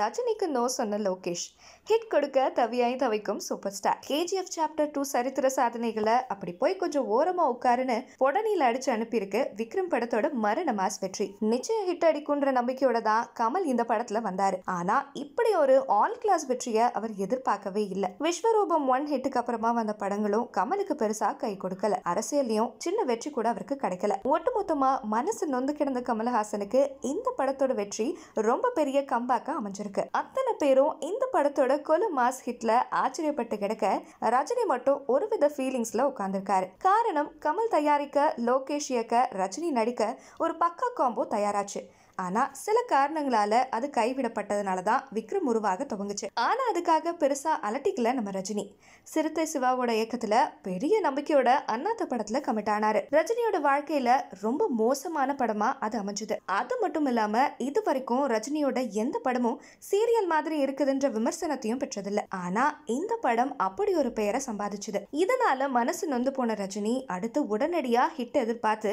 ரஜினிக்கு நோ சொன்ன லோகேஷ் ஹிட் கொடுக்க தவியாய் தவிக்கும் super star KGF chapter two சரித்திர சாதனைகளை அப்படி போய் கொஞ்சம் ஓரமா உட்காருன்னு உடனியில் அடிச்சு அனுப்பியிருக்கு விக்ரம் படத்தோட மரண மாஸ் வெற்றி நிச்சயம் ஹிட் அடிக்குன்ற நம்பிக்கையோட தான் கமல் இந்த படத்துல வந்தாரு ஆனா இப்படி ஒரு ஆல் கிளாஸ் வெற்றியை அவர் எதிர்பார்க்கவே இல்லை விஸ்வரூபம் ஒன் ஹிட்டுக்கு அப்புறமா வந்த படங்களும் கமலுக்கு பெருசா கை கொடுக்கல அரசியலையும் சின்ன வெற்றி கூட அவருக்கு கிடைக்கல ஒட்டுமொத்தமா மனசு நொந்து கிடந்த கமல்ஹாசனுக்கு இந்த படத்தோட வெற்றி ரொம்ப பெரிய கம்பாக்க அமைஞ்சிருக்கு வந்திருக்கு அத்தனை பேரும் இந்த படத்தோட கொலு மாஸ் ஹிட்ல ஆச்சரியப்பட்டு கிடக்க ரஜினி மட்டும் வித ஃபீலிங்ஸ்ல உட்கார்ந்துருக்காரு காரணம் கமல் தயாரிக்க லோகேஷ் இயக்க ரஜினி நடிக்க ஒரு பக்கா காம்போ தயாராச்சு ஆனா சில காரணங்களால அது கைவிடப்பட்டதுனால தான் விக்ரம் உருவாக துவங்குச்சு ஆனா அதுக்காக பெருசா அலட்டிக்கல நம்ம ரஜினி சிறுத்தை சிவாவோட இயக்கத்துல பெரிய நம்பிக்கையோட அண்ணாத்த படத்துல கமிட் ஆனாரு ரஜினியோட வாழ்க்கையில ரொம்ப மோசமான படமா அது அமைஞ்சது அது மட்டும் இல்லாம இது வரைக்கும் ரஜினியோட எந்த படமும் சீரியல் மாதிரி மாதிரி இருக்குதுன்ற விமர்சனத்தையும் பெற்றதில்லை ஆனா இந்த படம் அப்படி ஒரு பெயரை சம்பாதிச்சது இதனால மனசு நொந்து போன ரஜினி அடுத்து உடனடியா ஹிட் எதிர்பார்த்து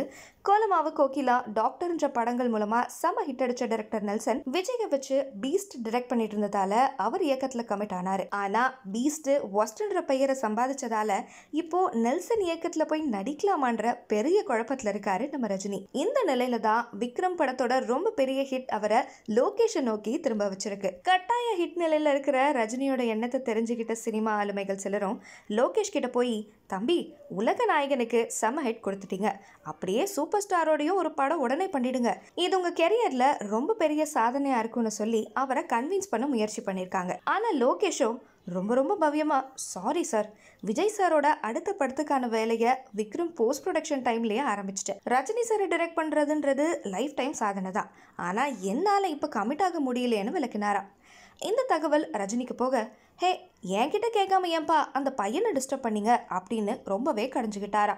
கோலமாவு கோகிலா டாக்டர்ன்ற படங்கள் மூலமா செம ஹிட் அடிச்ச டைரக்டர் நெல்சன் விஜயை வச்சு பீஸ்ட் டிரெக்ட் பண்ணிட்டு இருந்ததால அவர் இயக்கத்துல கமிட் ஆனாரு ஆனா பீஸ்ட் ஒஸ்டன்ற பெயரை சம்பாதிச்சதால இப்போ நெல்சன் இயக்கத்துல போய் நடிக்கலாமான்ற பெரிய குழப்பத்துல இருக்காரு நம்ம ரஜினி இந்த நிலையில தான் விக்ரம் படத்தோட ரொம்ப பெரிய ஹிட் அவரை லோகேஷன் நோக்கி திரும்ப வச்சிருக்கு கட்டாய செம்மைய ஹிட் நிலையில் இருக்கிற ரஜினியோட எண்ணத்தை தெரிஞ்சுக்கிட்ட சினிமா ஆளுமைகள் சிலரும் லோகேஷ் கிட்ட போய் தம்பி உலக நாயகனுக்கு செம ஹிட் கொடுத்துட்டீங்க அப்படியே சூப்பர் ஸ்டாரோடையும் ஒரு படம் உடனே பண்ணிடுங்க இது உங்கள் கெரியரில் ரொம்ப பெரிய சாதனையாக இருக்கும்னு சொல்லி அவரை கன்வின்ஸ் பண்ண முயற்சி பண்ணியிருக்காங்க ஆனால் லோகேஷும் ரொம்ப ரொம்ப பவியமாக சாரி சார் விஜய் சாரோட அடுத்த படத்துக்கான வேலையை விக்ரம் போஸ்ட் ப்ரொடக்ஷன் டைம்லேயே ஆரம்பிச்சிட்டேன் ரஜினி சாரை டைரக்ட் பண்ணுறதுன்றது லைஃப் டைம் சாதனை தான் ஆனால் என்னால் இப்போ கமிட் ஆக முடியலையேன்னு விளக்கினாராம் இந்த தகவல் ரஜினிக்கு போக ஹே என்கிட்ட கேட்காம ஏன்பா அந்த பையனை டிஸ்டர்ப் பண்ணீங்க அப்படின்னு ரொம்பவே கடைஞ்சுக்கிட்டாரா